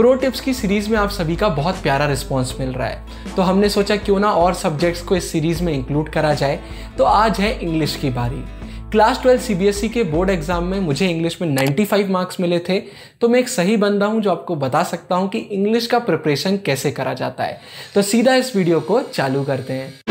pro tips की series में आप सभी का बहुत प्यारा रिस्पॉन्स मिल रहा है तो हमने सोचा क्यों ना और सब्जेक्ट्स को इस सीरीज में इंक्लूड करा जाए तो आज है इंग्लिश की बारी क्लास ट्वेल्व सीबीएसई के बोर्ड एग्जाम में मुझे इंग्लिश में 95 मार्क्स मिले थे तो मैं एक सही बंदा हूं जो आपको बता सकता हूं कि इंग्लिश का प्रिपरेशन कैसे करा जाता है तो सीधा इस वीडियो को चालू करते हैं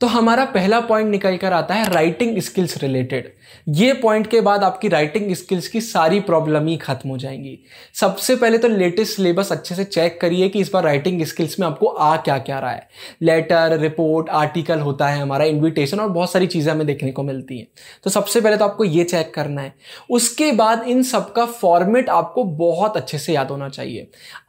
तो हमारा पहला पॉइंट निकल कर आता है राइटिंग स्किल्स रिलेटेड ये पॉइंट के बाद आपकी राइटिंग स्किल्स की सारी प्रॉब्लम ही खत्म हो जाएंगी सबसे पहले तो लेटेस्ट सिलेबस अच्छे से चेक करिए कि इस बार राइटिंग स्किल्स में आपको आ क्या क्या रहा है लेटर रिपोर्ट आर्टिकल होता है हमारा इन्विटेशन और बहुत सारी चीज़ें हमें देखने को मिलती हैं तो सबसे पहले तो आपको ये चेक करना है उसके बाद इन सब का फॉर्मेट आपको बहुत अच्छे से याद होना चाहिए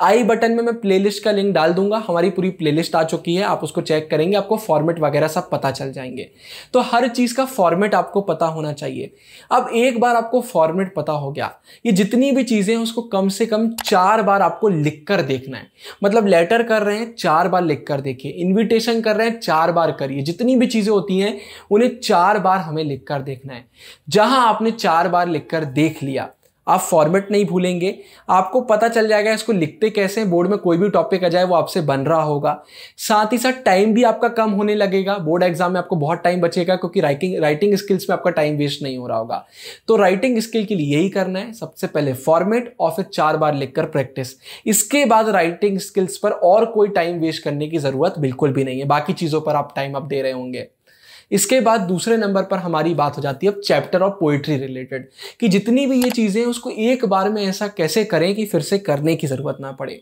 आई बटन में मैं प्लेलिस्ट का लिंक डाल दूंगा हमारी पूरी प्लेलिस्ट आ चुकी है आप उसको चेक करेंगे आपको फॉर्मेट वगैरह सब पता चल जाएंगे तो हर चीज़ का फॉर्मेट आपको पता होना चाहिए अब एक बार आपको फॉर्मेट पता हो गया ये जितनी भी चीज़ें हैं उसको कम से कम चार बार आपको लिख कर देखना है मतलब लेटर कर रहे हैं चार बार लिख कर देखिए इन्विटेशन कर रहे हैं चार बार करिए जितनी भी चीज़ें होती हैं उन्हें चार बार हमें लिख कर देखना है जहां आपने चार बार लिख कर देख लिया आप फॉर्मेट नहीं भूलेंगे आपको पता चल जाएगा इसको लिखते कैसे हैं बोर्ड में कोई भी टॉपिक आ जाए वो आपसे बन रहा होगा साथ ही साथ टाइम भी आपका कम होने लगेगा बोर्ड एग्जाम में आपको बहुत टाइम बचेगा क्योंकि राइटिंग राइटिंग स्किल्स में आपका टाइम वेस्ट नहीं हो रहा होगा तो राइटिंग स्किल के लिए यही करना है सबसे पहले फॉर्मेट और फिर चार बार लिखकर प्रैक्टिस इसके बाद राइटिंग स्किल्स पर और कोई टाइम वेस्ट करने की ज़रूरत बिल्कुल भी नहीं है बाकी चीज़ों पर आप टाइम आप दे रहे होंगे इसके बाद दूसरे नंबर पर हमारी बात हो जाती है अब चैप्टर ऑफ पोइट्री रिलेटेड कि जितनी भी ये चीज़ें हैं उसको एक बार में ऐसा कैसे करें कि फिर से करने की ज़रूरत ना पड़े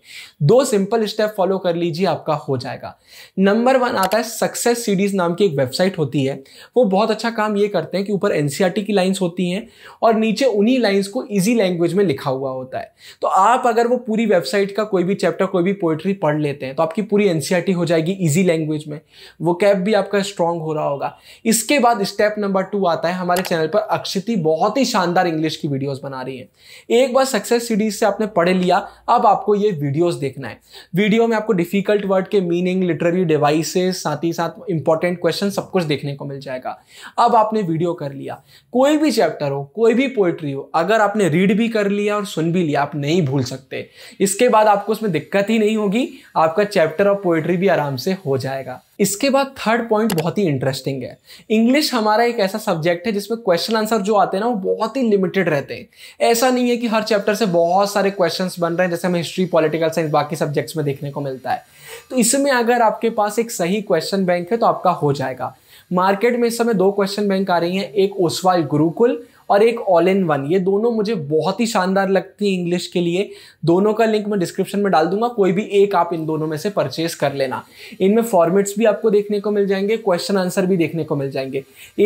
दो सिंपल स्टेप फॉलो कर लीजिए आपका हो जाएगा नंबर वन आता है सक्सेस सीडीज़ नाम की एक वेबसाइट होती है वो बहुत अच्छा काम ये करते हैं कि ऊपर एन e की लाइन्स होती हैं और नीचे उन्हीं लाइन्स को ईजी लैंग्वेज में लिखा हुआ होता है तो आप अगर वो पूरी वेबसाइट का कोई भी चैप्टर कोई भी पोइट्री पढ़ लेते हैं तो आपकी पूरी एनसीआरटी e हो जाएगी ईजी लैंग्वेज में वो कैप भी आपका स्ट्रांग हो रहा होगा इसके बाद स्टेप नंबर टू आता है हमारे चैनल पर अक्षिति बहुत ही शानदार इंग्लिश की वीडियोस बना रही है एक बार सक्सेस सीरीज से आपने पढ़ लिया अब आपको ये वीडियोस देखना है वीडियो में आपको डिफिकल्ट वर्ड के मीनिंग लिटररी डिवाइसेस साथ ही साथ इंपॉर्टेंट क्वेश्चन सब कुछ देखने को मिल जाएगा अब आपने वीडियो कर लिया कोई भी चैप्टर हो कोई भी पोइट्री हो अगर आपने रीड भी कर लिया और सुन भी लिया आप नहीं भूल सकते इसके बाद आपको उसमें दिक्कत ही नहीं होगी आपका चैप्टर और पोइट्री भी आराम से हो जाएगा इसके बाद थर्ड पॉइंट बहुत ही इंटरेस्टिंग है इंग्लिश हमारा एक ऐसा सब्जेक्ट है जिसमें क्वेश्चन आंसर जो आते हैं ना वो बहुत ही लिमिटेड रहते हैं ऐसा नहीं है कि हर चैप्टर से बहुत सारे क्वेश्चन बन रहे हैं जैसे हमें हिस्ट्री पॉलिटिकल साइंस बाकी सब्जेक्ट्स में देखने को मिलता है तो इसमें अगर आपके पास एक सही क्वेश्चन बैंक है तो आपका हो जाएगा मार्केट में इस समय दो क्वेश्चन बैंक आ रही हैं एक ओसवाल गुरुकुल और एक ऑल इन वन ये दोनों मुझे बहुत ही शानदार लगती है इंग्लिश के लिए दोनों का लिंक मैं डिस्क्रिप्शन में डाल दूंगा कोई भी एक आप इन दोनों में से परचेज कर लेना इनमें फॉर्मेट्स भी आपको देखने को मिल जाएंगे क्वेश्चन आंसर भी देखने को मिल जाएंगे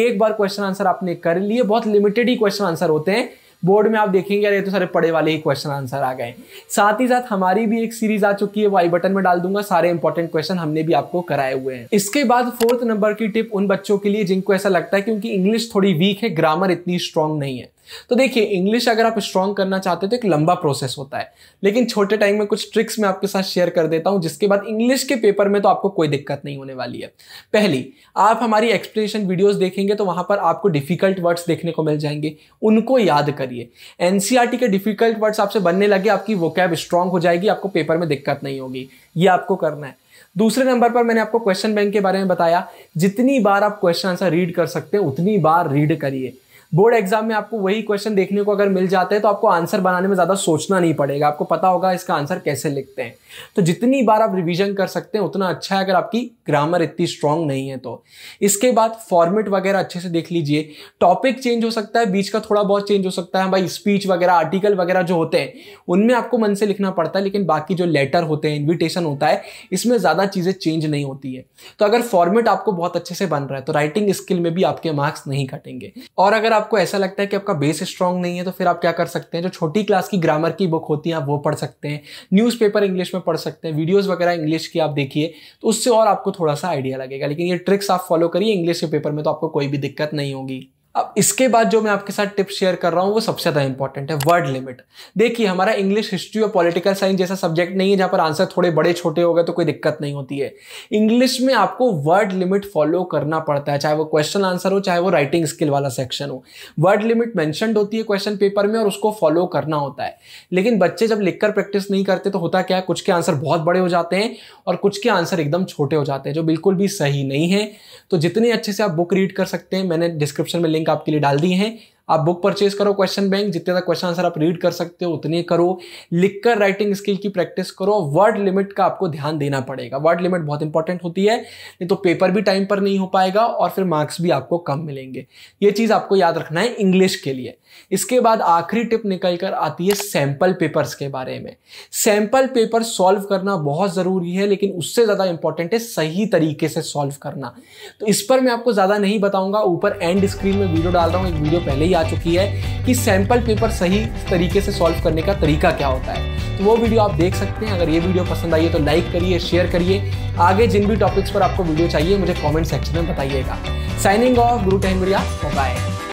एक बार क्वेश्चन आंसर आपने कर लिए बहुत लिमिटेड ही क्वेश्चन आंसर होते हैं बोर्ड में आप देखेंगे यार ये तो सारे पढ़े वाले ही क्वेश्चन आंसर आ गए साथ ही साथ हमारी भी एक सीरीज आ चुकी है वाई बटन में डाल दूंगा सारे इंपॉर्टेंट क्वेश्चन हमने भी आपको कराए हुए हैं इसके बाद फोर्थ नंबर की टिप उन बच्चों के लिए जिनको ऐसा लगता है कि उनकी इंग्लिश थोड़ी वीक है ग्रामर इतनी स्ट्रांग नहीं है तो देखिए इंग्लिश अगर आप स्ट्रॉन्ग करना चाहते हो तो एक लंबा प्रोसेस होता है लेकिन छोटे टाइम में कुछ ट्रिक्स मैं आपके साथ शेयर कर देता हूं जिसके बाद इंग्लिश के पेपर में तो आपको कोई दिक्कत नहीं होने वाली है पहली आप हमारी एक्सप्लेनेशन वीडियोस देखेंगे तो वहां पर आपको डिफिकल्ट वर्ड्स देखने को मिल जाएंगे उनको याद करिए एनसीआरटी e के डिफिकल्ट वर्ड्स आपसे बनने लगे आपकी कैब स्ट्रांग हो जाएगी आपको पेपर में दिक्कत नहीं होगी ये आपको करना है दूसरे नंबर पर मैंने आपको क्वेश्चन बैंक के बारे में बताया जितनी बार आप क्वेश्चन आंसर रीड कर सकते हैं उतनी बार रीड करिए बोर्ड एग्जाम में आपको वही क्वेश्चन देखने को अगर मिल जाते हैं तो आपको आंसर बनाने में ज़्यादा सोचना नहीं पड़ेगा आपको पता होगा इसका आंसर कैसे लिखते हैं तो जितनी बार आप रिविजन कर सकते हैं उतना अच्छा है अगर आपकी ग्रामर इतनी स्ट्रांग नहीं है तो इसके बाद फॉर्मेट वगैरह अच्छे से देख लीजिए टॉपिक चेंज हो सकता है बीच का थोड़ा बहुत चेंज हो सकता है हाँ भाई स्पीच वगैरह आर्टिकल वगैरह जो होते हैं उनमें आपको मन से लिखना पड़ता है लेकिन बाकी जो लेटर होते हैं इन्विटेशन होता है इसमें ज़्यादा चीज़ें चेंज नहीं होती है तो अगर फॉर्मेट आपको बहुत अच्छे से बन रहा है तो राइटिंग स्किल में भी आपके मार्क्स नहीं कटेंगे और अगर आप आपको ऐसा लगता है कि आपका बेस स्ट्रांग नहीं है तो फिर आप क्या कर सकते हैं जो छोटी क्लास की ग्रामर की बुक होती है आप वो पढ़ सकते हैं न्यूज़पेपर इंग्लिश में पढ़ सकते हैं वीडियोस वगैरह इंग्लिश की आप देखिए तो उससे और आपको थोड़ा सा आइडिया लगेगा लेकिन ये ट्रिक्स आप फॉलो करिए इंग्लिश के पेपर में तो आपको कोई भी दिक्कत नहीं होगी अब इसके बाद जो मैं आपके साथ टिप शेयर कर रहा हूँ वो सबसे ज़्यादा इंपॉर्टेंट है वर्ड लिमिट देखिए हमारा इंग्लिश हिस्ट्री और पॉलिटिकल साइंस जैसा सब्जेक्ट नहीं है जहाँ पर आंसर थोड़े बड़े छोटे हो गए तो कोई दिक्कत नहीं होती है इंग्लिश में आपको वर्ड लिमिट फॉलो करना पड़ता है चाहे वो क्वेश्चन आंसर हो चाहे वो राइटिंग स्किल वाला सेक्शन हो वर्ड लिमिट मैंशनड होती है क्वेश्चन पेपर में और उसको फॉलो करना होता है लेकिन बच्चे जब लिखकर प्रैक्टिस नहीं करते तो होता क्या है कुछ के आंसर बहुत बड़े हो जाते हैं और कुछ के आंसर एकदम छोटे हो जाते हैं जो बिल्कुल भी सही नहीं है तो जितने अच्छे से आप बुक रीड कर सकते हैं मैंने डिस्क्रिप्शन में लिंक आपके लिए डाल दिए हैं आप बुक परचेज करो क्वेश्चन बैंक जितने तक क्वेश्चन आंसर आप रीड कर सकते हो उतने करो लिखकर राइटिंग स्किल की प्रैक्टिस करो वर्ड लिमिट का आपको ध्यान देना पड़ेगा वर्ड लिमिट बहुत इंपॉर्टेंट होती है नहीं तो पेपर भी टाइम पर नहीं हो पाएगा और फिर मार्क्स भी आपको कम मिलेंगे ये चीज़ आपको याद रखना है इंग्लिश के लिए इसके बाद आखिरी टिप निकल कर आती है सैंपल पेपर्स के बारे में सैंपल पेपर सॉल्व करना बहुत ज़रूरी है लेकिन उससे ज़्यादा इंपॉर्टेंट है सही तरीके से सॉल्व करना तो इस पर मैं आपको ज़्यादा नहीं बताऊंगा ऊपर एंड स्क्रीन में वीडियो डाल रहा हूँ एक वीडियो पहले ही आ चुकी है कि सैंपल पेपर सही तरीके से सॉल्व करने का तरीका क्या होता है तो वो वीडियो आप देख सकते हैं अगर ये वीडियो पसंद आई है तो लाइक करिए शेयर करिए आगे जिन भी टॉपिक्स पर आपको वीडियो चाहिए मुझे कॉमेंट सेक्शन में बताइएगा साइनिंग ऑफ गुरु टहमरिया मोबाइल